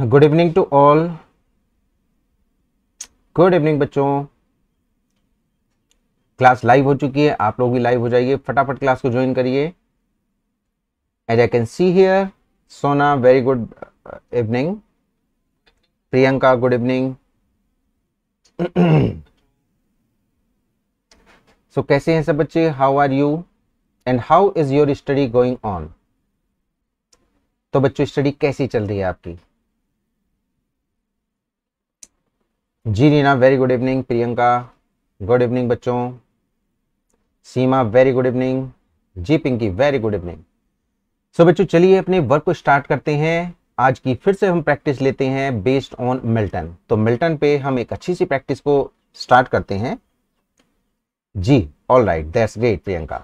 Good evening to all good evening बच्चों class live हो चुकी है आप लोग भी लाइव हो जाइए फटाफट क्लास को ज्वाइन करिए as I can see here Sona very good evening Priyanka good evening so कैसे हैं सब बच्चे how are you and how is your study going on तो बच्चों स्टडी कैसी चल रही है आपकी जी Reena very good evening Priyanka good evening बच्चों सीमा वेरी गुड इवनिंग जी Pinky very good evening so बच्चों चलिए अपने वर्क को स्टार्ट करते हैं आज की फिर से हम प्रैक्टिस लेते हैं बेस्ड ऑन मिल्टन तो मिल्टन पे हम एक अच्छी सी प्रैक्टिस को स्टार्ट करते हैं जी all right that's great Priyanka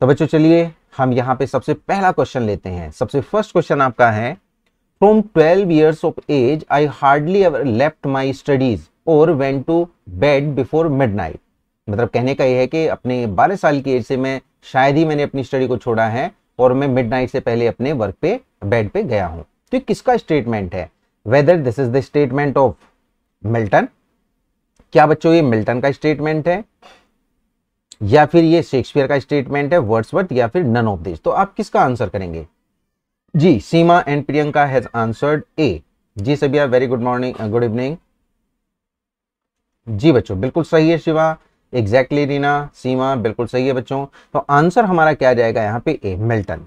तो बच्चों चलिए हम यहाँ पे सबसे पहला क्वेश्चन लेते हैं सबसे फर्स्ट क्वेश्चन आपका है from twelve years of age I hardly ever left my studies और went to bed before midnight. मतलब कहने का यह है कि अपने 12 साल की एज से मैं शायद ही मैंने अपनी स्टडी को छोड़ा है और मैं नाइट से पहले अपने वर्क पे बेड पे गया हूं तो ये किसका स्टेटमेंट है whether this is the statement of Milton क्या बच्चों ये मिल्टन का स्टेटमेंट है या फिर ये शेक्सपियर का स्टेटमेंट है वर्ड्सवर्थ या फिर नन ऑफ दिस तो आप किसका आंसर करेंगे जी Seema and Priyanka has answered A जी Sabia very good morning good evening जी बच्चों बिल्कुल सही है शिवा एग्जैक्टली exactly रीना सीमा बिल्कुल सही है बच्चों तो आंसर हमारा क्या जाएगा यहाँ पे ए मिल्टन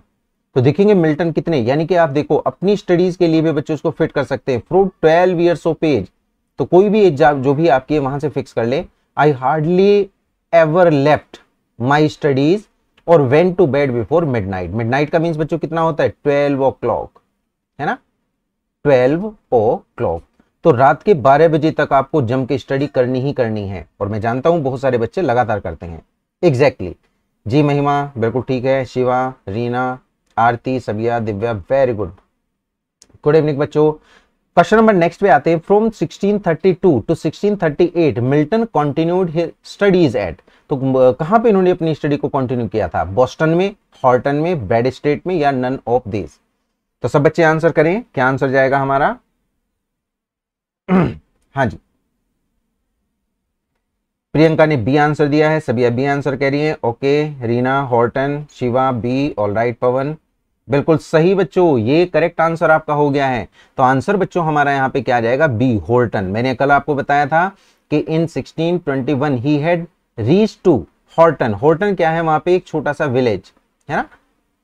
तो देखेंगे मिल्टन कितने यानी कि आप देखो अपनी स्टडीज के लिए भी बच्चों उसको फिट कर सकते हैं from twelve years of age तो कोई भी एग्जाम जो भी आपकी वहां से फिक्स कर ले I hardly ever left my studies और went to bed before midnight midnight का मीन्स बच्चों कितना होता है ट्वेल्व ओ क्लॉक है ना ट्वेल्व ओ क्लॉक तो रात के बारह बजे तक आपको जम के स्टडी करनी ही करनी है और मैं जानता हूं बहुत सारे बच्चे लगातार करते हैं एग्जैक्टली exactly. जी महिमा बिल्कुल ठीक है Shiva Reena Aarti Sabia Divya very good good evening बच्चों क्वेश्चन नंबर नेक्स्ट पे आते हैं from 1632 to 1638 Milton continued studies at तो कहां पे इन्होंने अपनी स्टडी को कंटिन्यू किया था बोस्टन में हॉर्टन में बेड स्टेट में या नन ऑफ दिस तो सब बच्चे आंसर करें क्या आंसर जाएगा हमारा हाँ जी प्रियंका ने बी आंसर दिया है सभी बी आंसर कह रही है okay Reena Horton Shiva B all right Pawan बिल्कुल सही बच्चों ये करेक्ट आंसर आपका हो गया है तो आंसर बच्चों हमारा यहाँ पे क्या आ जाएगा बी होल्टन मैंने कल आपको बताया था कि in 1621 he had reach to Horton Horton क्या है वहां पे एक छोटा सा विलेज है ना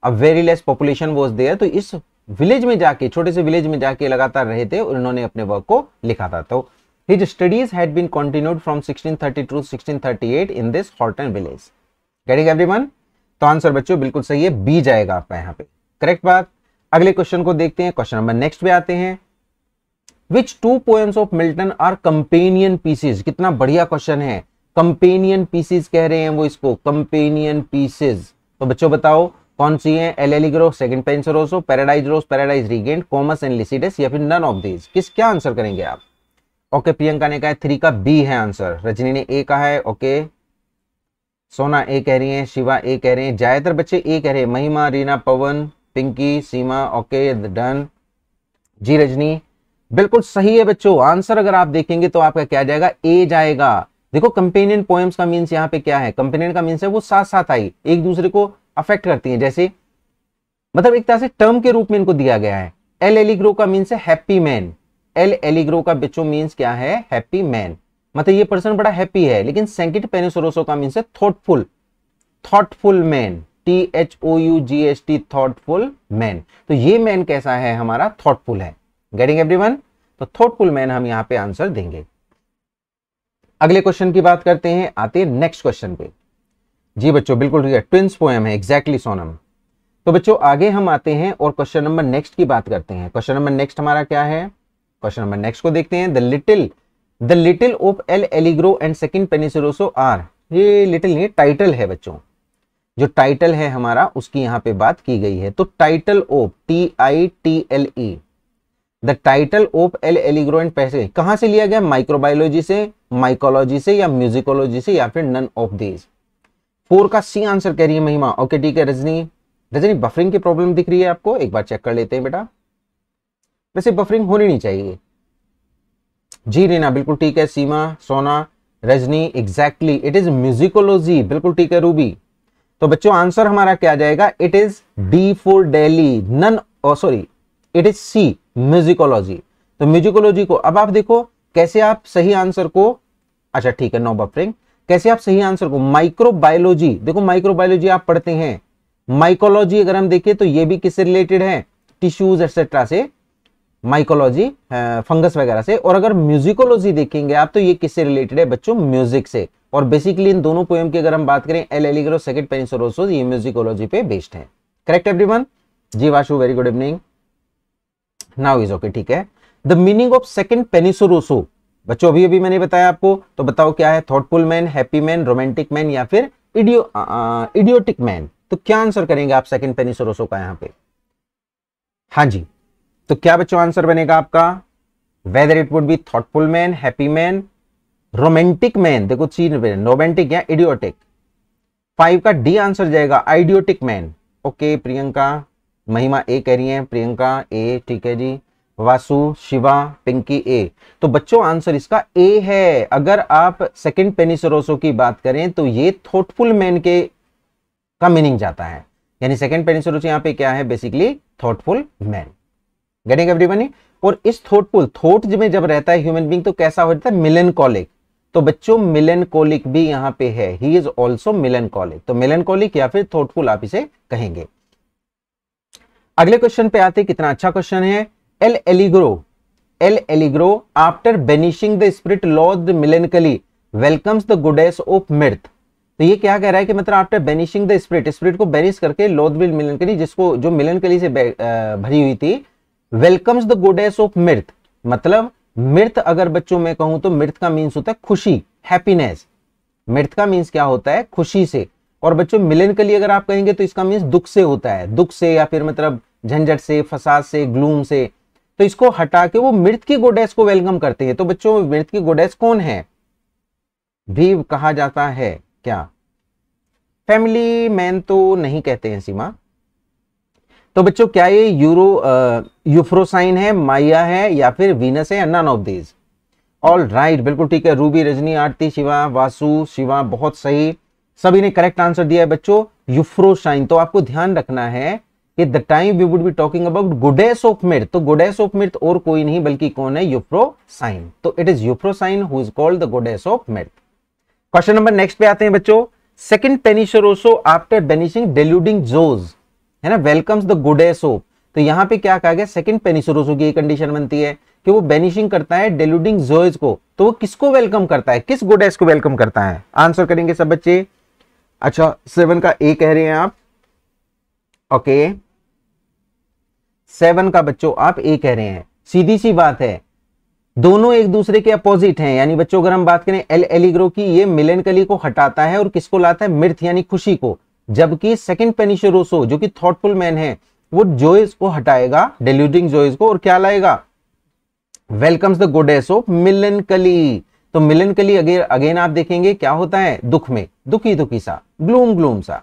अब very less population was there तो इस विलेज में जाके छोटे से विलेज में जाके लगातार रहे थे और उन्होंने अपने वर्क को लिखा था तो his studies had been continued from thirty two eight in this Horton village getting one तो आंसर बच्चों बिल्कुल सही है बी जाएगा आपका यहाँ पे करेक्ट बात अगले क्वेश्चन को देखते हैं क्वेश्चन नंबर नेक्स्ट पे आते हैं which two poems of Milton are companion pieces कितना बढ़िया क्वेश्चन है कंपेनियन पीसेज कह रहे हैं वो इसको कंपेनियन पीसेज तो बच्चों बताओ कौन सी है L Allegro second Penseroso paradise rose paradise regained Comus and Lycidas या फिर नन ऑफ दीज किस क्या आंसर करेंगे आप ओके प्रियंका ने कहा है थ्री का बी है आंसर रजनी ने ए कहा है ओके सोना ए कह रही है शिवा ए कह रहे हैं ज्यादातर बच्चे ए कह रहे हैं महिमा रीना पवन पिंकी सीमा ओके डन जी रजनी बिल्कुल सही है बच्चों आंसर अगर आप देखेंगे तो आपका क्या जाएगा ए जाएगा देखो कंपेनियन पोएम्स का मीन्स यहाँ पे क्या है कंपेनियन का मीन्स है वो साथ साथ आई एक दूसरे को अफेक्ट करती है जैसे मतलब एक तरह से टर्म के रूप में इनको दिया गया है एल एलिग्रो का means happy man L Allegro का बच्चों मीन्स क्या है हैप्पी मैन मतलब ये पर्सन बड़ा हैप्पी है लेकिन सेंकिट पेनिसोरोसो का मीन्स है thoughtful thoughtful man T H O U G S T thoughtful man तो ये मैन कैसा है हमारा थॉटफुल है गेटिंग एवरीवन तो थॉटफुल मैन हम यहां पे आंसर देंगे अगले क्वेश्चन की बात करते हैं आते हैं नेक्स्ट क्वेश्चन पे जी बच्चों बिल्कुल ठीक है ट्विंस पोएम है एग्जैक्टली exactly सोनम तो बच्चों आगे हम आते हैं और क्वेश्चन नंबर नेक्स्ट की बात करते हैं क्वेश्चन नंबर नेक्स्ट हमारा क्या है क्वेश्चन नंबर नेक्स्ट को देखते हैं the little the little of L Allegro and second Penseroso are ये लिटिल नहीं टाइटल है बच्चों जो टाइटल है हमारा उसकी यहां पे बात की गई है तो title of T I T L E the title of L and पैसे कहां से लिया गया माइक्रोबायोलॉजी से माइकोलॉजी से या म्यूजिकोलॉजी से या फिर नन ऑफ दीज फोर का सी आंसर कह रही है महिमा ओके ठीक है रजनी रजनी बफरिंग की प्रॉब्लम दिख रही है आपको एक बार चेक कर लेते हैं बेटा वैसे बफरिंग होनी नहीं चाहिए जी रीना बिल्कुल ठीक है Seema Sona Rajni exactly it is musicology बिल्कुल ठीक है रूबी तो बच्चों आंसर हमारा क्या जाएगा it is D for daily none sorry it is C musicology तो म्यूजिकोलॉजी को अब आप देखो कैसे आप सही आंसर को अच्छा ठीक है नो बफरिंग कैसे आप सही आंसर को माइक्रोबायोलॉजी देखो माइक्रोबायोलॉजी आप पढ़ते हैं माइकोलॉजी अगर हम देखें तो ये भी किससे रिलेटेड है टिश्यूज एक्सेट्रा से माइकोलॉजी फंगस uh, वगैरह से और अगर म्यूजिकोलॉजी देखेंगे आप तो ये किससे रिलेटेड है बच्चों म्यूजिक से और बेसिकली इन दोनों पोएम की अगर हम बात करें एल एलिग्रो सेकेंड पेनिसोरोसो ये म्यूजिकोलॉजी पे बेस्ड है करेक्ट एवरीवन जी Vasu very good evening now is okay ठीक है the meaning of second Penseroso बच्चों अभी अभी मैंने बताया आपको तो बताओ क्या है thoughtful man happy man romantic man या फिर इडियो इडियोटिक मैन तो क्या आंसर करेंगे आप सेकेंड पेनिसोरोसो का यहां पे हाँ जी तो क्या बच्चों आंसर बनेगा आपका whether it would be thoughtful man happy man romantic man देखो चीन पे रोमांटिक या इडियोटिक फाइव का डी आंसर जाएगा idiotic man okay Priyanka Mahima A कह रही है प्रियंका ए ठीक है जी वासु शिवा पिंकी ए तो बच्चों आंसर इसका ए है अगर आप सेकंड पेनिसरोसो की बात करें तो ये थॉटफुल मैन के का मीनिंग जाता है यानी सेकंड पेनिसरोसो यहाँ पे क्या है basically thoughtful man getting everyone और इस थॉटफुल थॉट में जब रहता है ह्यूमन बींग तो कैसा हो जाता है मिलन कॉलिक तो बच्चों कोलिक भी यहां पे है ही इज ऑल्सो कॉलिक तो कोलिक या फिर थॉटफुल आप इसे कहेंगे अगले क्वेश्चन पे आते कितना अच्छा क्वेश्चन है L Allegro L Allegro after banishing the spirit loathed melancholy welcomes the goddess of mirth तो ये क्या कह रहा है कि मतलब after banishing the spirit spirit को बेनिश करके लोदविल मिलनकली जिसको जो मिलनकली से भरी हुई थी welcomes the goddess of mirth मतलब मृत अगर बच्चों में कहूं तो मृत का मीन्स होता है खुशी हैप्पीनेस मृत का मीन्स क्या होता है खुशी से और बच्चों मिलन के लिए अगर आप कहेंगे तो इसका मीन्स दुख से होता है दुख से या फिर मतलब झंझट से फसाद से ग्लूम से तो इसको हटा के वो मृत की गोडेस को वेलकम करते हैं तो बच्चों मृत की गोडेस कौन है भी कहा जाता है क्या फैमिली मैन तो नहीं कहते हैं सीमा तो बच्चों क्या ये यूरो यूफ्रोसाइन है माया है या फिर वीनस है none of these all right बिल्कुल ठीक है रूबी रजनी आरती शिवा वासु शिवा बहुत सही सभी ने करेक्ट आंसर दिया है बच्चों यूफ्रोसाइन तो आपको ध्यान रखना है कि the time we would be talking about goddess of mirth तो गुडेस ऑफ मिर्थ और कोई नहीं बल्कि कौन है यूफ्रोसाइन तो it is Euphrosyne who is called the goddess of mirth question number next पे आते हैं बच्चों सेकंड पेनिशरोसो आफ्टर बेनिशिंग डेल्यूडिंग जोज है ना welcomes the good a soap तो यहाँ पे क्या कहा गया सेकंड पेनिसोरोसो की कंडीशन बनती है कि वो बेनिशिंग करता है डेलुडिंग जोइज को तो वो किसको वेलकम करता है किस गुड को वेलकम करता है आंसर करेंगे सब बच्चे अच्छा सेवन का ए कह रहे हैं आप ओके सेवन का बच्चों आप ए कह रहे हैं सीधी सी बात है दोनों एक दूसरे के अपोजिट हैं यानी बच्चों अगर हम बात करें एल एलिग्रो की ये मिलेनकली को हटाता है और किसको लाता है मिर्थ यानी खुशी को जबकि सेकंड रोसो जो कि थॉटफुल मैन है वो जोइस को हटाएगा डेल्यूटिंग जोइस को और क्या लाएगा वेलकम्स द गोडेस ऑफ कली तो कली अगेन अगेन आप देखेंगे क्या होता है दुख में दुखी दुखी सा ग्लूम ग्लूम सा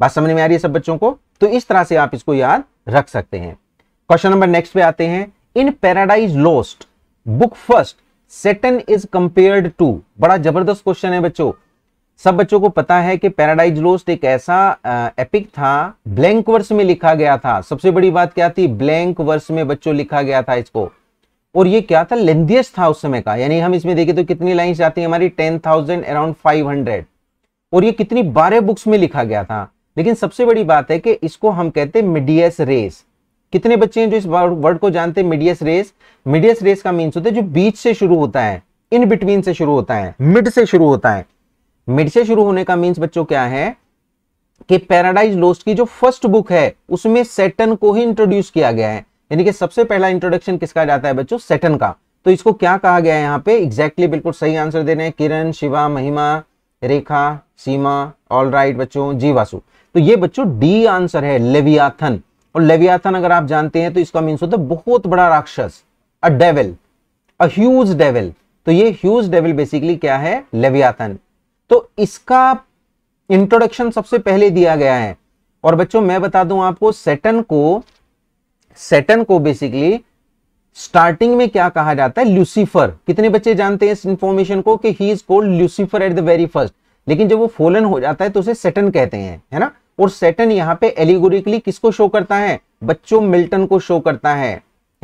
बात समझ में आ रही है सब बच्चों को तो इस तरह से आप इसको याद रख सकते हैं क्वेश्चन नंबर नेक्स्ट पे आते हैं in Paradise Lost book first Satan is compared to बड़ा जबरदस्त क्वेश्चन है बच्चों सब बच्चों को पता है कि पैराडाइज लोस्ट एक ऐसा एपिक था ब्लैंक वर्ष में लिखा गया था सबसे बड़ी बात क्या थी ब्लैंक वर्ष में बच्चों लिखा गया था इसको और ये क्या था लेंदियस था उस समय का यानी हम इसमें देखें तो कितनी लाइन जाती है हमारी ten thousand around five hundred और ये कितनी बारह बुक्स में लिखा गया था लेकिन सबसे बड़ी बात है कि इसको हम कहते हैं मिडियस रेस कितने बच्चे हैं जो इस वर्ड को जानते हैं मिडियस रेस मिडियस रेस का मीन्स होता है जो बीच से शुरू होता है इन बिटवीन से शुरू होता है मिड से शुरू होता है मिड से शुरू होने का मीन्स बच्चों क्या है कि पैराडाइज लोस्ट की जो फर्स्ट बुक है उसमें सेटन को ही इंट्रोड्यूस किया गया है यानी कि सबसे पहला इंट्रोडक्शन किसका जाता है बच्चों सेटन का तो इसको क्या कहा गया है यहाँ पे एग्जैक्टली exactly बिल्कुल सही आंसर देने किरण शिवा महिमा रेखा सीमा ऑल राइट बच्चों जीवासु तो ये बच्चों डी आंसर है लेवियाथन और लेवियाथन अगर आप जानते हैं तो इसका मीन्स होता है बहुत बड़ा राक्षस a devil a huge devil तो ये ह्यूज डेविल बेसिकली क्या है लेवियाथन तो इसका इंट्रोडक्शन सबसे पहले दिया गया है और बच्चों मैं बता दूं आपको सेटन को सेटन को बेसिकली स्टार्टिंग में क्या कहा जाता है ल्यूसीफर कितने बच्चे जानते हैं इस इंफॉर्मेशन को कि he is called Lucifer at the very first लेकिन जब वो फोलन हो जाता है तो उसे सेटन कहते हैं है ना और सेटन यहां पे एलिगोरिकली किसको शो करता है बच्चों मिल्टन को शो करता है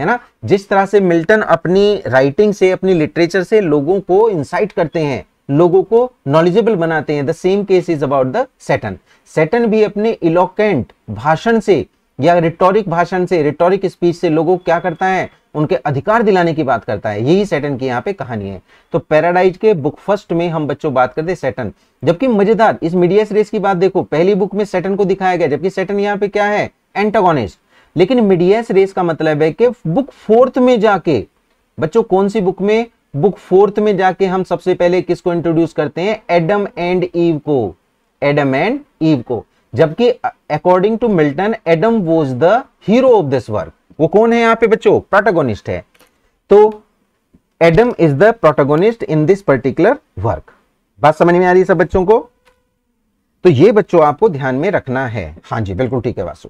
है ना जिस तरह से मिल्टन अपनी राइटिंग से अपनी लिटरेचर से लोगों को इंसाइट करते हैं लोगों को नॉलेजेबल बनाते हैं the same case is about the Satan Satan भी अपने इलोकेंट भाषण से या रिटोरिक भाषण से रिटोरिक स्पीच से लोगों को क्या करता है उनके अधिकार दिलाने की बात करता है यही सेटन की यहाँ पे कहानी है तो पैराडाइज के बुक फर्स्ट में हम बच्चों बात करते हैं सेटन जबकि मजेदार इस मीडिया रेस की बात देखो पहली बुक में सेटन को दिखाया गया जबकि सेटन यहाँ पे क्या है एंटागोनिस्ट लेकिन मीडिया रेस का मतलब है कि बुक फोर्थ में जाके बच्चों कौन सी बुक में बुक फोर्थ में जाके हम सबसे पहले किसको इंट्रोड्यूस करते हैं एडम एंड ईव को एडम एंड ईव को जबकि according to Milton Adam was the hero of this work वो कौन है यहां पे बच्चों प्रोटागोनिस्ट है तो Adam is the protagonist in this particular work बात समझ में आ रही है सब बच्चों को तो ये बच्चों आपको ध्यान में रखना है हाँ जी बिल्कुल ठीक है वासु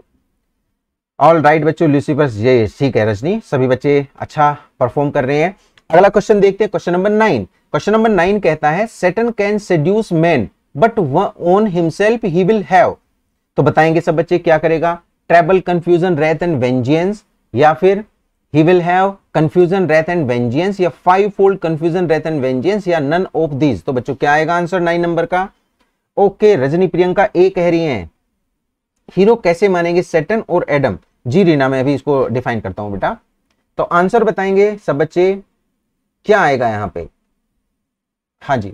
ऑल राइट right, बच्चों ल्यूसीफर्स ये ठीक है रजनी सभी बच्चे अच्छा परफॉर्म कर रहे हैं अगला क्वेश्चन देखते हैं question number nine question number nine कहता है Satan can seduce man but own himself he will have तो बताएंगे सब बच्चे क्या करेगा treble confusion wrath and vengeance या फिर he will have confusion wrath and vengeance या five fold confusion wrath and vengeance या नन ऑफ दीज तो बच्चों क्या आएगा आंसर नाइन नंबर का okay okay, Rajni Priyanka A कह रही हैं हीरो कैसे मानेंगे सेटन और एडम जी रीना मैं अभी इसको डिफाइन करता हूं बेटा तो आंसर बताएंगे सब बच्चे क्या आएगा यहां पे हाँ जी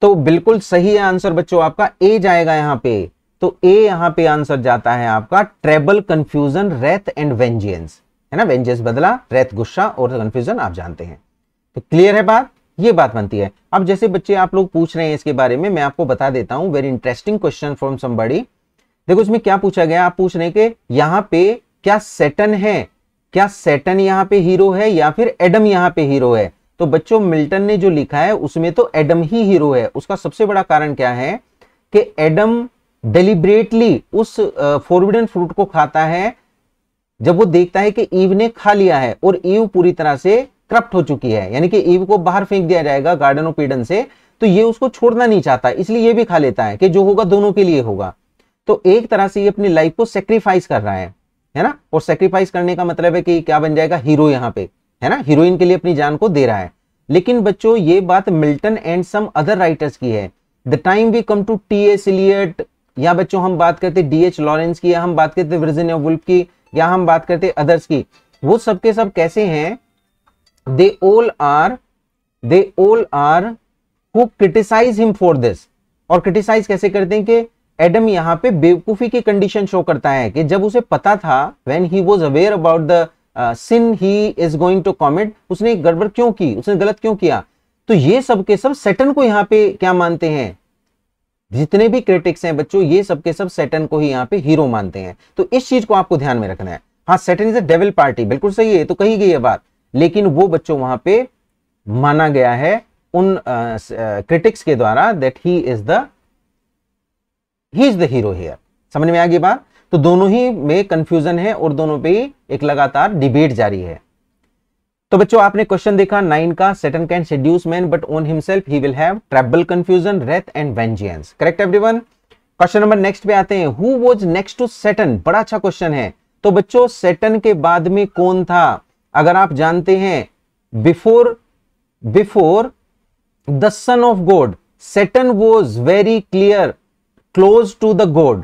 तो बिल्कुल सही है आंसर बच्चों आपका ए जाएगा यहां पे तो ए यहां पे आंसर जाता है आपका treble confusion wrath and vengeance है ना वेंजियंस बदला रेथ गुस्सा और कंफ्यूजन आप जानते हैं तो क्लियर है बात ये बात बनती है अब जैसे बच्चे आप लोग पूछ रहे हैं इसके बारे में मैं आपको बता देता हूं very interesting question from somebody देखो इसमें क्या पूछा गया आप पूछ रहे हैं कि यहां पे क्या सेटन है क्या सेटन यहाँ पे हीरो है या फिर एडम यहाँ पे हीरो है तो बच्चों मिल्टन ने जो लिखा है उसमें तो एडम ही हीरो है उसका सबसे बड़ा कारण क्या है कि एडम डेलिब्रेटली उस फोरविडन फ्रूट को खाता है जब वो देखता है कि ईव ने खा लिया है और ईव पूरी तरह से करप्ट हो चुकी है यानी कि ईव को बाहर फेंक दिया जाएगा गार्डन ओपीडन से तो ये उसको छोड़ना नहीं चाहता इसलिए ये भी खा लेता है कि जो होगा दोनों के लिए होगा तो एक तरह से ये अपनी लाइफ को सेक्रीफाइस कर रहा है है ना और सेक्रीफाइस करने का मतलब है कि क्या बन जाएगा हीरो यहाँ पे है ना हीरोइन के लिए अपनी जान को दे रहा है लेकिन बच्चों ये बात Milton and some other writers की है the time we come to T S Eliot या बच्चों हम बात करते डी एच लॉरेंस की या हम बात करते वर्जिन वुल्फ की या हम बात करते अदर्स की वो सबके सब कैसे हैं they all are they all are who criticise him for this और क्रिटिसाइज कैसे करते हैं कि एडम यहाँ पे बेवकूफी की कंडीशन शो करता है कि जब उसे पता था when he was aware about the sin he is going to commit उसने गड़बड़ क्यों की उसने गलत क्यों किया तो ये सब के सब सेटन को यहाँ पे क्या मानते हैं जितने भी क्रिटिक्स हैं बच्चों ये सब के सब सेटन को ही यहाँ पे हीरो मानते हैं तो इस चीज को आपको ध्यान में रखना है हाँ Satan is a devil party बिल्कुल सही है तो कही गई है बात लेकिन वो बच्चों वहां पे माना गया है उन क्रिटिक्स uh, uh, के द्वारा that he is the he is the hero here समझ में आ गई बात तो दोनों ही में कंफ्यूजन है और दोनों पे ही एक लगातार डिबेट जारी है तो बच्चों आपने क्वेश्चन देखा नाइन का Satan can seduce man but own himself he will have trouble confusion wrath and vengeance correct everyone question number next पे आते हैं who was next to Satan बड़ा अच्छा क्वेश्चन है तो बच्चों सेटन के बाद में कौन था अगर आप जानते हैं before before the son of God Satan was very clear close to the God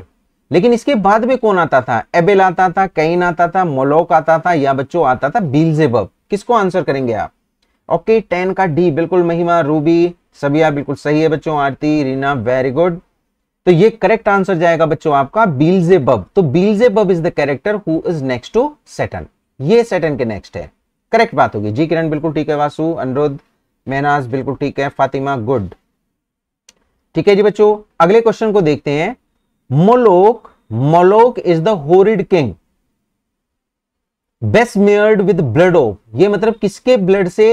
लेकिन इसके बाद में कौन आता था एबेल आता था कैन आता था मोलोक आता था या बच्चों आता था बिलजेब किसको आंसर करेंगे आप ओके टेन का डी बिल्कुल महिमा रूबी सबिया बिल्कुल सही है बच्चों आरती रीना वेरी गुड तो ये करेक्ट आंसर जाएगा बच्चों आपका बब तो Beelzebub is the character who is next to Satan ये सेटन के नेक्स्ट है करेक्ट बात होगी जी किरण बिल्कुल ठीक है वासु अनुरुद्ध मेहनाज बिल्कुल ठीक है फातिमा गुड ठीक है जी बच्चों अगले क्वेश्चन को देखते हैं Moloch Moloch is the horrid king besmeared with blood of ये मतलब किसके ब्लड से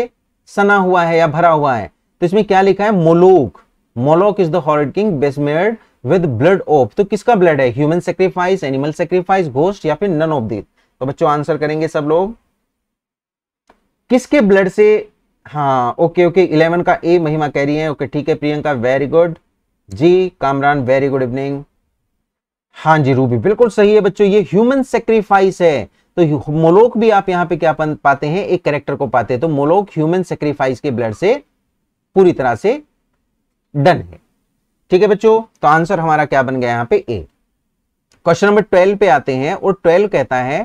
सना हुआ है या भरा हुआ है तो इसमें क्या लिखा है Moloch Moloch is the horrid king besmeared with blood of तो किसका ब्लड है human sacrifice animal sacrifice ghost या फिर नन ऑफ दिस तो बच्चों आंसर करेंगे सब लोग किसके ब्लड से हाँ ओके ओके इलेवन का ए महिमा कह रही है ओके ठीक है प्रियंका वेरी गुड जी कामरान वेरी गुड इवनिंग हाँ जी रूबी बिल्कुल सही है बच्चों ये ह्यूमन सेक्रीफाइस है तो मोलोक भी आप यहां पे क्या पाते हैं एक करेक्टर को पाते हैं तो मोलोक ह्यूमन सेक्रीफाइस के ब्लड से पूरी तरह से डन है ठीक है बच्चों तो आंसर हमारा क्या बन गया यहां पे ए क्वेश्चन नंबर ट्वेल्व पे आते हैं और ट्वेल्व कहता है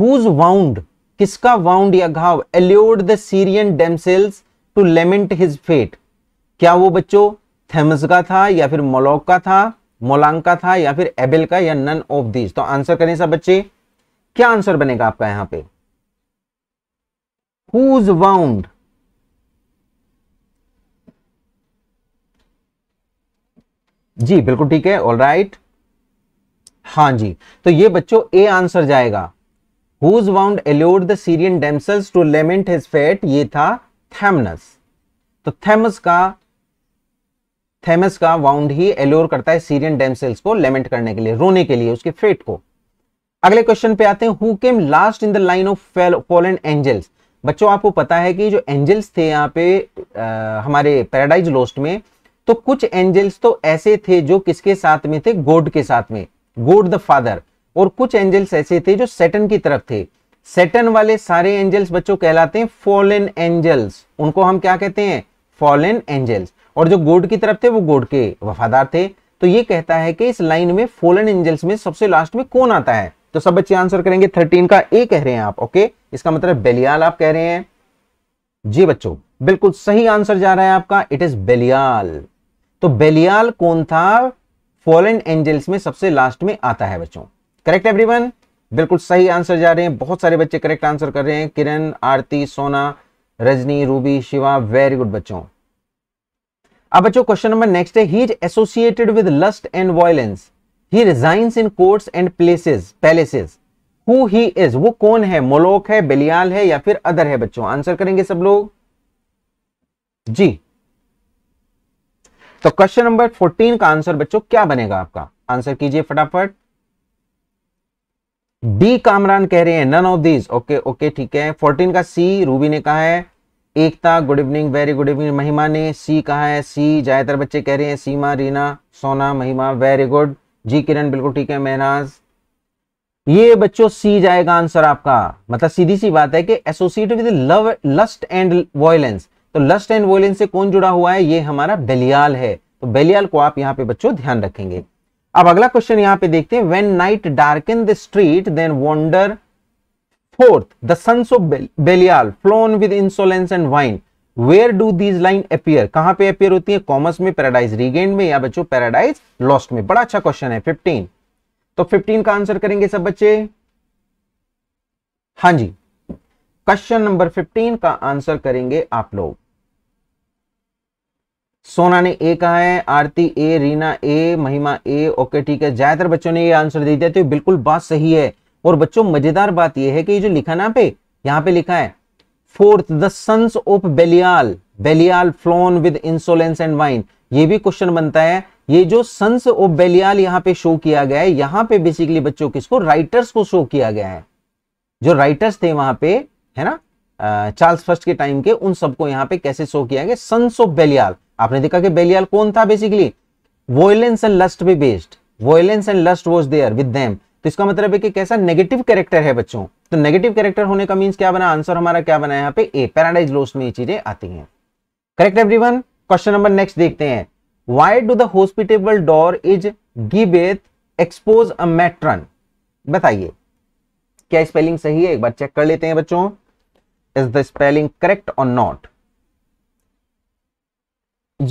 हुज वाउंड किसका वाउंड या घाव allured the Syrian damsels to lament his fate क्या वो बच्चों थेमस का था या फिर मोलॉक का था मोलांग का था या फिर एबेल का या नन ऑफ दीज तो आंसर करें सब बच्चे क्या आंसर बनेगा आपका यहां पे हुज वाउंड जी बिल्कुल ठीक है ऑल राइट हां जी तो ये बच्चों ए आंसर जाएगा whose wound allured the Syrian damsels to lament his fate ये था थेमनस तो थेमस का थेमस का वाउंड ही एलोर करता है सीरियन डेम सेल्स को लेमेंट करने के लिए रोने के लिए उसके फेट को अगले क्वेश्चन पे आते हैं who came last in the line of fallen angels बच्चों आपको पता है कि जो एंजल्स थे यहाँ पे आ, हमारे पैराडाइज लोस्ट में तो कुछ एंजल्स तो ऐसे थे जो किसके साथ में थे गोड के साथ में गोड द फादर और कुछ एंजल्स ऐसे थे जो सेटन की तरफ थे सेटन वाले सारे एंजल्स बच्चों कहलाते हैं फॉलन एंजल्स उनको हम क्या कहते हैं फॉलन एंजल्स और जो गोड की तरफ थे वो गोड के वफादार थे तो ये कहता है कि इस लाइन में फोलन एंजल्स में सबसे लास्ट में कौन आता है तो सब बच्चे आंसर करेंगे थर्टीन का ए कह रहे हैं आप ओके इसका मतलब बेलियाल आप कह रहे हैं जी बच्चों बिल्कुल सही आंसर जा रहा है आपका इट इज बेलियाल तो बेलियाल कौन था फॉलन एंजल्स में सबसे लास्ट में आता है बच्चों करेक्ट एवरीवन बिल्कुल सही आंसर जा रहे हैं बहुत सारे बच्चे करेक्ट आंसर कर रहे हैं Kiran Aarti Sona Rajni Ruby Shiva very good बच्चों अब बच्चों क्वेश्चन नंबर नेक्स्ट है he is associated with lust and violence he resides in courts and places palaces who he is वो कौन है मोलोक है बेलियाल है या फिर अदर है बच्चों आंसर करेंगे सब लोग जी तो क्वेश्चन नंबर 14 का आंसर बच्चों क्या बनेगा आपका आंसर कीजिए फटाफट बी कामरान कह रहे हैं none of these okay okay ठीक है 14 का सी रूबी ने कहा है Ekta good evening very good evening Mahima ने सी कहा है सी ज़्यादातर बच्चे कह रहे हैं सीमा रीना सोना महिमा वेरी गुड जी किरण बिल्कुल ठीक है मेहनाज ये बच्चों सी जाएगा आंसर आपका मतलब सीधी सी बात है कि associated with love lust and violence तो लस्ट एंड वॉयलेंस से कौन जुड़ा हुआ है ये हमारा बेलियाल है तो बेलियाल को आप यहाँ पे बच्चों ध्यान रखेंगे अब अगला क्वेश्चन यहाँ पे देखते हैं when night dark in the street then wander Fourth, the sons of Belial flown with insolence and wine. Where do these line appear? कहां पे appear होती है कॉमर्स में पैराडाइज रिगेंड में या बच्चों पैराडाइज लॉस्ट में बड़ा अच्छा क्वेश्चन है 15 तो 15 का आंसर करेंगे सब बच्चे हां जी क्वेश्चन नंबर 15 का आंसर करेंगे आप लोग सोना ने ए कहा है आरती ए रीना ए महिमा ए ओके ठीक है ज्यादातर बच्चों ने ये आंसर दे दिया तो बिल्कुल बात सही है और बच्चों मजेदार बात यह है कि ये जो लिखा ना पे यहां पे लिखा है fourth the sons of Belial Belial flown with insolence and wine ये भी क्वेश्चन बनता है ये जो सन्स ऑफ बेलियाल यहाँ पे शो किया गया है यहां पे बेसिकली बच्चों किसको राइटर्स को शो किया गया है जो राइटर्स थे वहां पे है ना चार्ल्स फर्स्ट के टाइम के उन सबको यहाँ पे कैसे शो किया गया सन्स ऑफ बेलियाल आपने देखा कि बेलियाल कौन था बेसिकली वोयलेंस एंड लस्ट भी based violence and lust was there with them तो इसका मतलब है कि कैसा नेगेटिव कैरेक्टर है बच्चों तो नेगेटिव कैरेक्टर होने का मीन्स क्या बना आंसर हमारा क्या बना यहाँ पे ए पैराडाइज लोस में ये चीजें आती है correct everyone question number next देखते हैं why do the hospitable door is giveth expose a matron बताइए क्या स्पेलिंग सही है एक बार चेक कर लेते हैं बच्चों इज द स्पेलिंग करेक्ट और नॉट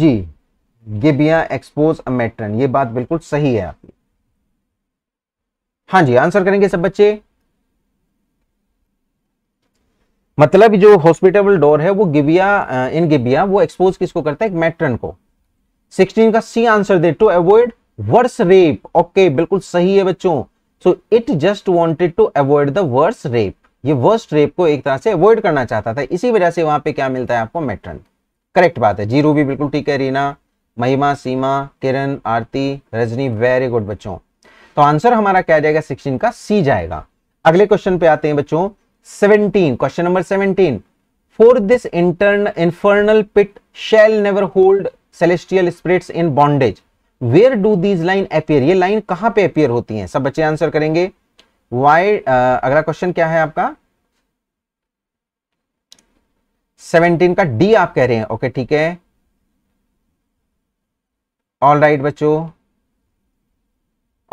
जी गिबिया एक्सपोज अ मैट्रन ये बात बिल्कुल सही है आपकी हाँ जी आंसर करेंगे सब बच्चे मतलब जो हॉस्पिटेबल डोर है वो गिबिया इन गिबिया वो एक्सपोज किसको करता है मैट्रन को 16 का सी आंसर दे to avoid worse rape okay बिल्कुल सही है बच्चों so it just wanted to avoid the worse rape ये वर्स्ट रेप को एक तरह से अवॉइड करना चाहता था इसी वजह से वहां पे क्या मिलता है आपको मैट्रन करेक्ट बात है जीरो भी बिल्कुल ठीक है रीना महिमा सीमा किरण आरती रजनी वेरी गुड बच्चों तो आंसर हमारा क्या जाएगा सिक्सटीन का सी जाएगा अगले क्वेश्चन पे आते हैं बच्चों seventeen question number seventeen for this intern infernal pit shall never hold celestial spirits in bondage where do these line appear ये लाइन कहां पे अपियर होती हैं सब बच्चे आंसर करेंगे वाई अगला क्वेश्चन क्या है आपका सेवनटीन का डी आप कह रहे हैं ओके ठीक है ऑल राइट right, बच्चों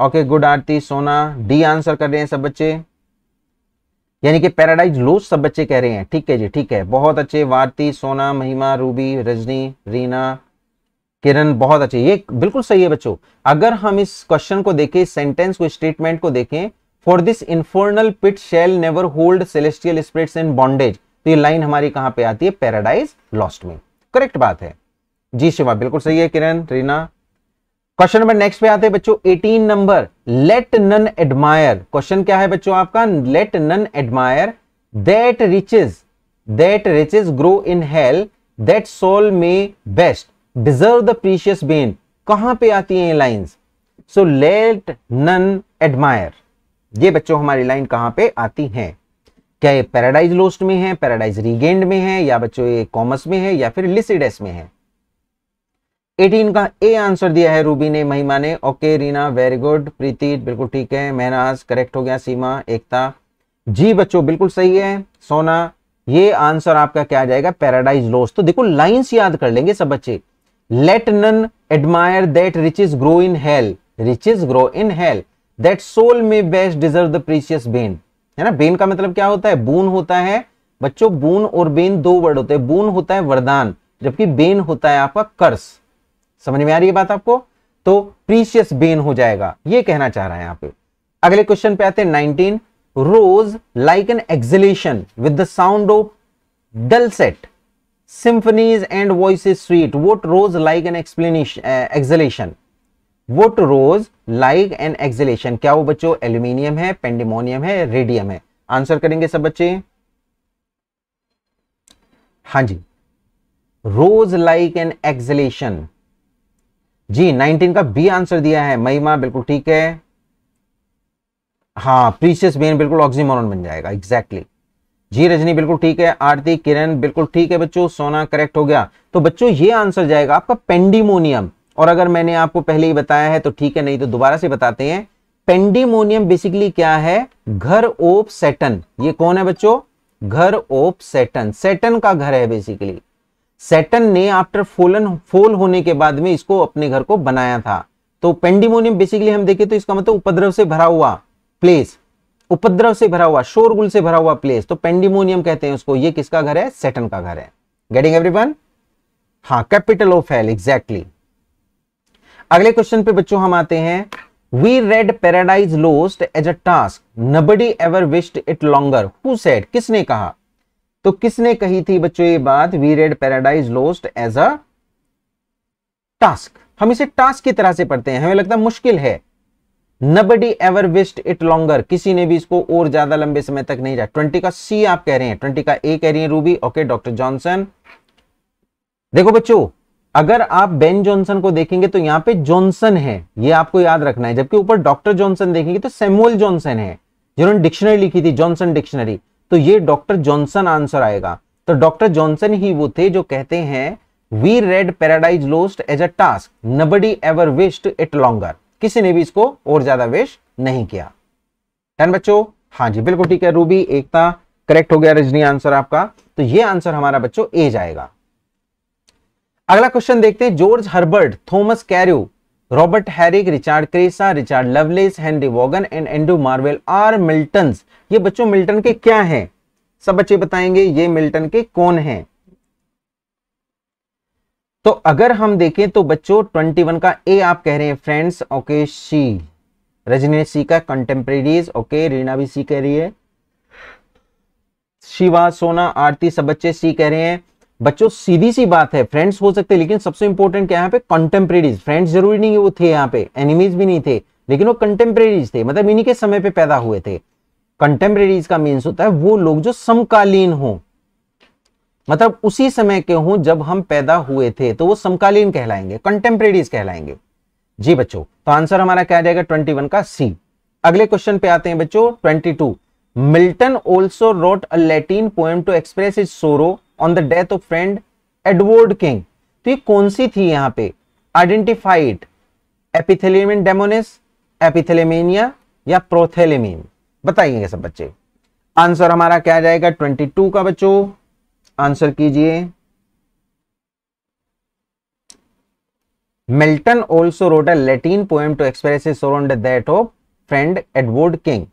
okay good Aarti Sona D answer कर रहे हैं सब बच्चे यानी कि पैराडाइज लूज सब बच्चे कह रहे हैं ठीक है जी ठीक है बहुत अच्छे वारती सोना महिमा रूबी रजनी रीना किरण बहुत अच्छे ये बिल्कुल सही है बच्चों अगर हम इस क्वेश्चन को देखें इस सेंटेंस को स्टेटमेंट को देखें for this infernal pit shall never hold celestial spirits in bondage तो ये लाइन हमारी कहां पे आती है पैराडाइज लॉस्ट में करेक्ट बात है जी शिवा बिल्कुल सही है Kiran Reena question number next पे आते हैं बच्चों 18 number let none admire question क्या है बच्चों आपका let none admire that riches that riches grow in hell that soul may best deserve the precious bane कहां पे आती है ये lines so let none admire ये बच्चों हमारी लाइन कहां पे आती है क्या ये पैराडाइज लोस्ट में है पैराडाइज रिगेंड में है या बच्चों ये कॉमर्स में है या फिर लिसिडेस में है 18 का ए आंसर दिया है रूबी ने महिमा ने okay Reena very good Preeti बिल्कुल ठीक है मेहनाज करेक्ट हो गया सीमा एकता जी बच्चों बिल्कुल सही है सोना ये आंसर आपका क्या आ जाएगा पैराडाइज लॉस तो देखो लाइंस याद कर लेंगे सब बच्चे let none admire that riches grow in hell riches grow in hell that soul may best deserve the precious bane है ना बेन का मतलब क्या होता है बून होता है बच्चों बून और बेन दो वर्ड होते हैं बून होता है वरदान जबकि बेन होता है आपका कर्स समझ में आ रही है बात आपको तो प्रीशियस बेन हो जाएगा ये कहना चाह रहा है आप पे अगले क्वेश्चन पे आते हैं nineteen rose like an exhalation with the sound of dulcet symphonies and voice sweet what rose like an explanation uh, exhalation what rose like an क्या वो बच्चों एल्यूमिनियम है पेंडेमोनियम है रेडियम है आंसर करेंगे सब बच्चे हाँ जी रोज लाइक एन एक्सलेशन जी 19 का बी आंसर दिया है महिमा बिल्कुल ठीक है हाँ प्रीशियस बेन बिल्कुल ऑक्सीमोरन बन जाएगा एग्जैक्टली exactly. जी रजनी बिल्कुल ठीक है आरती किरण बिल्कुल ठीक है बच्चों सोना करेक्ट हो गया तो बच्चों ये आंसर जाएगा आपका पेंडीमोनियम और अगर मैंने आपको पहले ही बताया है तो ठीक है नहीं तो दोबारा से बताते हैं पेंडीमोनियम बेसिकली क्या है घर ओप सेटन ये कौन है बच्चों घर ओप सेटन सेटन का घर है बेसिकली सेटन ने आफ्टर फोलन फोल होने के बाद में इसको अपने घर को बनाया था तो पेंडिमोनियम बेसिकली हम देखें तो इसका मतलब उपद्रव से भरा हुआ प्लेस उपद्रव से भरा हुआ शोरगुल से भरा हुआ प्लेस तो पेंडिमोनियम कहते हैं उसको ये किसका घर है सेटन का घर है गेटिंग एवरीवन हाँ कैपिटल ऑफ हेल एग्जैक्टली अगले क्वेश्चन पे बच्चों हम आते हैं we read Paradise Lost as a task nobody ever wished it longer who said किसने कहा तो किसने कही थी बच्चों ये बात we read Paradise Lost as a task हम इसे टास्क की तरह से पढ़ते हैं हमें लगता है मुश्किल है nobody ever wished it longer किसी ने भी इसको और ज्यादा लंबे समय तक नहीं रहा ट्वेंटी का सी आप कह रहे हैं ट्वेंटी का ए कह रही है रूबी ओके डॉक्टर जॉनसन देखो बच्चों अगर आप बेन जॉनसन को देखेंगे तो यहां पे जॉनसन है ये आपको याद रखना है जबकि ऊपर डॉक्टर जॉनसन देखेंगे तो सैमुअल जॉनसन है जिन्होंने डिक्शनरी लिखी थी जॉनसन डिक्शनरी तो ये डॉक्टर जॉनसन आंसर आएगा तो डॉक्टर जॉनसन ही वो थे जो कहते हैं we read Paradise Lost as a task nobody ever wished it longer किसी ने भी इसको और ज्यादा विश नहीं किया बच्चों हाँ जी बिल्कुल ठीक है रूबी एकता करेक्ट हो गया रजनी आंसर आपका तो ये आंसर हमारा बच्चों ए जाएगा अगला क्वेश्चन देखते हैं George Herbert Thomas Carew Robert Herrick Richard Crashaw Richard Lovelace Henry Vaughan and Andrew Marvell are Milton's ये बच्चों मिल्टन के क्या है सब बच्चे बताएंगे ये मिल्टन के कौन है तो अगर हम देखें तो बच्चों 21 का ए आप कह रहे हैं friends okay C Rajni C का कंटेम्प्रेरीज ओके रीना भी सी कह रही है शिवा सोना आरती सब बच्चे सी कह रहे हैं बच्चों सीधी सी बात है फ्रेंड्स हो सकते हैं लेकिन सबसे इंपॉर्टेंट क्या यहाँ पे कंटेम्प्रेरीज फ्रेंड्स जरूरी नहीं वो थे यहाँ पे एनिमीज भी नहीं थे लेकिन वो कंटेम्प्रेरीज थे मतलब इन्हीं के समय पे पैदा हुए थे कंटेम्प्रेरीज का मीन्स होता है वो लोग जो समकालीन हो मतलब उसी समय के हों जब हम पैदा हुए थे तो वो समकालीन कहलाएंगे कंटेम्प्रेरीज कहलाएंगे जी बच्चों तो आंसर हमारा क्या जाएगा ट्वेंटी वन का सी अगले क्वेश्चन पे आते हैं बच्चों twenty two Milton also wrote a Latin poem to express his sorrow on the death of friend Edward King तो ये कौन सी थी यहां पे आइडेंटिफाइड एपिथेलेमिन डेमोनिस एपिथेलेमेनिया या प्रोथेलेमिन बताइएगा सब बच्चे आंसर हमारा क्या जाएगा ट्वेंटी टू का बच्चों आंसर कीजिए Milton also wrote a Latin poem to express that of friend Edward King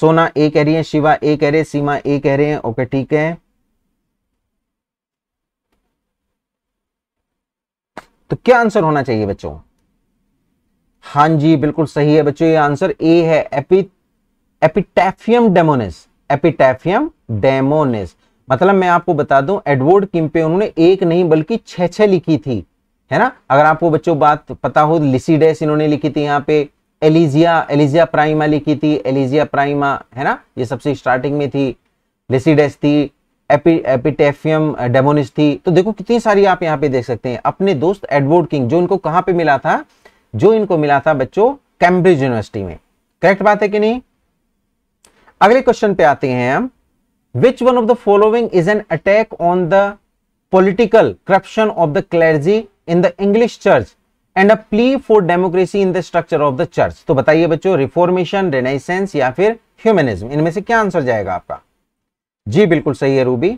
Sona A कह रही है शिवा ए कह रहे हैं सीमा ए कह रहे हैं ओके ठीक है तो क्या आंसर होना चाहिए बच्चों हां जी बिल्कुल सही है बच्चों ये आंसर ए है एपिथ एपिटेफियम डेमोनिस एपिटेफियम डेमोनिस मतलब मैं आपको बता दूं एडवर्ड किम पे उन्होंने एक नहीं बल्कि छह छह लिखी थी है ना अगर आपको बच्चों बात पता हो लिसीडेस इन्होंने लिखी थी यहाँ पे एलिजिया एलिजिया प्राइमा लिखी थी एलिजिया प्राइमा है ना ये सबसे स्टार्टिंग में थी लिसीडेस थी एपि एपिटेफियम डेमोनिस थी तो देखो कितनी सारी आप यहाँ पे देख सकते हैं अपने दोस्त एडवर्ड किंग जो इनको कहाँ पे मिला था जो इनको मिला था बच्चों कैम्ब्रिज यूनिवर्सिटी में करेक्ट बात है कि नहीं अगले क्वेश्चन पे आते हैं हम which one of the following is an attack on the political corruption of the clergy in the English church and a plea for democracy in the structure of the church तो बताइए बच्चों reformation Renaissance या फिर humanism इनमें से क्या answer जाएगा आपका जी बिल्कुल सही है Ruby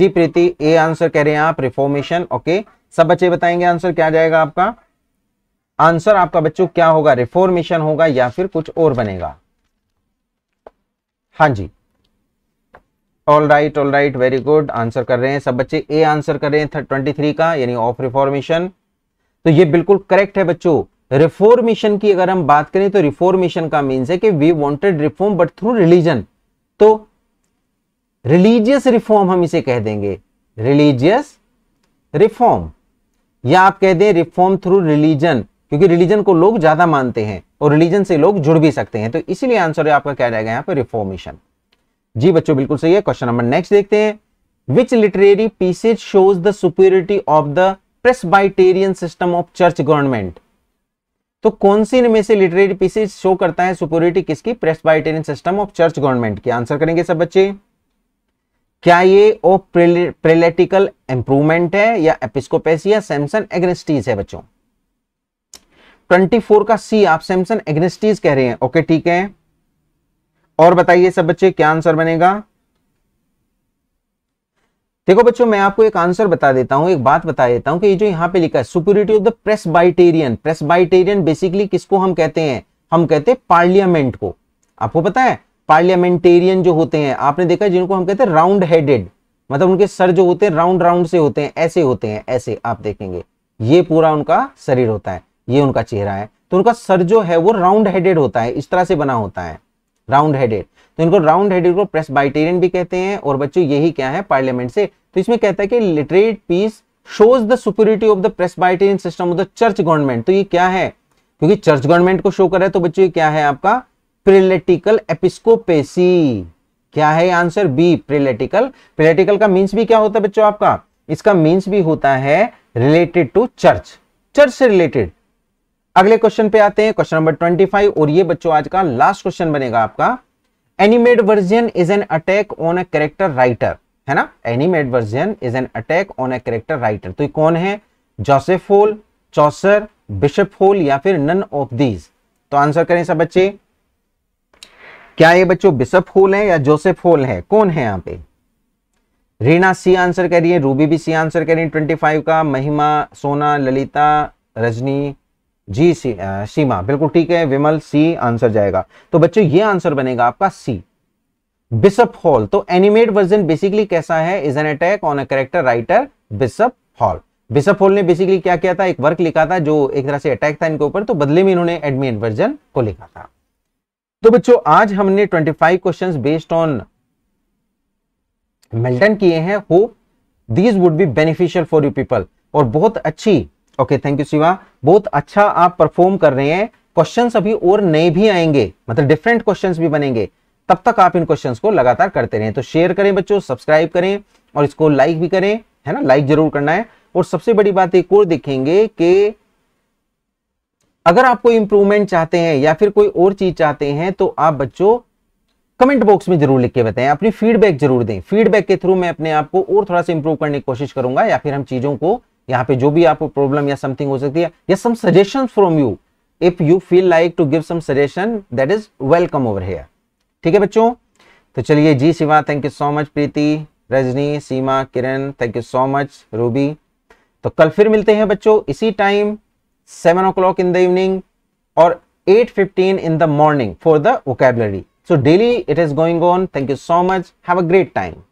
ji Preeti A answer कह रहे हैं आप रिफॉर्मेशन ओके सब बच्चे बताएंगे आंसर क्या जाएगा आपका आंसर आपका बच्चों क्या होगा रिफॉर्मेशन होगा या फिर कुछ और बनेगा हाँ जी all right all right very good answer कर रहे हैं सब बच्चे ए आंसर कर रहे हैं ट्वेंटी थ्री का यानी ऑफ रिफॉर्मेशन तो ये बिल्कुल करेक्ट है बच्चों रिफॉर्मेशन की अगर हम बात करें तो रिफॉर्मेशन का मीन्स है कि we wanted reform but through religion तो रिलीजियस रिफॉर्म हम इसे कह देंगे रिलीजियस रिफॉर्म या आप कह दें रिफॉर्म थ्रू रिलीजन क्योंकि रिलीजन को लोग ज्यादा मानते हैं और रिलीजन से लोग जुड़ भी सकते हैं तो इसीलिए आंसर है आपका क्या जाएगा यहाँ पर रिफॉर्मेशन जी बच्चों बिल्कुल सही है क्वेश्चन नंबर नेक्स्ट देखते हैं which literary pieces shows the superiority of the Presbyterian system of church government तो कौन सी इनमें से लिटरेरी पीसेज शो करता है सुपोरिटी किसकी बाइटेरियन सिस्टम ऑफ चर्च गवर्नमेंट की आंसर करेंगे सब बच्चे क्या ये ऑफ प्रेलेटिकल इंप्रूवमेंट है या एपिस्कोपेसिया सैमसन एग्नेस्टीज है बच्चों 24 का सी आप सैमसन एग्नेस्टीज कह रहे हैं ओके ठीक है और बताइए सब बच्चे क्या आंसर बनेगा देखो बच्चों मैं आपको एक आंसर बता देता हूं एक बात बता देता हूं कि ये जो यहां पे लिखा है superiority of the Presbyterian Presbyterian basically किसको हम कहते हैं हम कहते हैं पार्लियामेंट को आपको पता है पार्लियामेंटेरियन जो होते हैं आपने देखा जिनको हम कहते हैं राउंड हेडेड मतलब उनके सर जो होते हैं राउंड राउंड से होते हैं ऐसे होते हैं ऐसे आप देखेंगे ये पूरा उनका शरीर होता है ये उनका चेहरा है तो उनका सर जो है वो राउंड हेडेड होता है इस तरह से बना होता है राउंड हेडेड तो इनको राउंड हेडेड को प्रेस बाइटेरियन भी कहते हैं और बच्चों यही क्या है पार्लियामेंट से तो इसमें कहता है कि literate piece shows the superiority of the Presbyterian system of the church government तो ये क्या है क्योंकि चर्च गवर्नमेंट को शो कर रहा है तो बच्चों ये क्या है आपका प्रिलेटिकल एपिस्कोपेसी क्या है आंसर बी प्रिलेटिकल प्रिलेटिकल का मीन्स भी क्या होता है बच्चों आपका इसका मीन्स भी होता है रिलेटेड टू चर्च चर्च से रिलेटेड अगले क्वेश्चन पे आते हैं क्वेश्चन नंबर 25 और ये बच्चों आज का लास्ट क्वेश्चन बनेगा आपका animadversions is an attack on a character writer है ना animadversions is an attack on a character writer तो ये कौन है Joseph Hall Chaucer Bishop Hall या फिर नन ऑफ दीज तो आंसर करें सब बच्चे क्या ये बच्चों बिशप होल है या जोसेफ होल है कौन है यहां पे रीना सी आंसर करिए रूबी भी सी आंसर करिए 25 का महिमा सोना ललिता रजनी जी सी आ, सीमा बिल्कुल ठीक है विमल सी आंसर जाएगा तो बच्चों ये आंसर बनेगा आपका सी बिशप हॉल तो एनिमेट वर्जन बेसिकली कैसा है is an attack on a character writer Bishop Hall Bishop Hall ने बेसिकली क्या किया था एक वर्क लिखा था जो एक तरह से अटैक था इनके ऊपर तो बदले में इन्होंने एडमिट वर्जन को लिखा था तो बच्चों आज हमने 25 क्वेश्चन बेस्ड ऑन मिल्टन किए हैं हो these would be beneficial for you people और बहुत अच्छी ओके थैंक यू शिवा बहुत अच्छा आप परफॉर्म कर रहे हैं क्वेश्चन अभी और नए भी आएंगे मतलब डिफरेंट क्वेश्चन भी बनेंगे तब तक आप इन क्वेश्चन को लगातार करते रहें तो शेयर करें बच्चों सब्सक्राइब करें और इसको लाइक भी करें है ना लाइक जरूर करना है और सबसे बड़ी बात एक और देखेंगे कि अगर आप कोई इंप्रूवमेंट चाहते हैं या फिर कोई और चीज चाहते हैं तो आप बच्चों कमेंट बॉक्स में जरूर लिख के बताएं अपनी फीडबैक जरूर दें फीडबैक के थ्रू मैं अपने आप को और थोड़ा सा इंप्रूव करने की कोशिश करूंगा या फिर हम चीजों को यहाँ पे जो भी आपको प्रॉब्लम या समथिंग हो सकती है या some suggestion from you if you feel like to give some suggestion that is welcome over here ठीक है बच्चों तो चलिए जी Shiva thank you so much Preeti Rajni Seema Kiran thank you so much Ruby तो कल फिर मिलते हैं बच्चों इसी time seven o'clock in the evening और eight fifteen in the morning for the vocabulary so daily it is going on thank you so much have a great time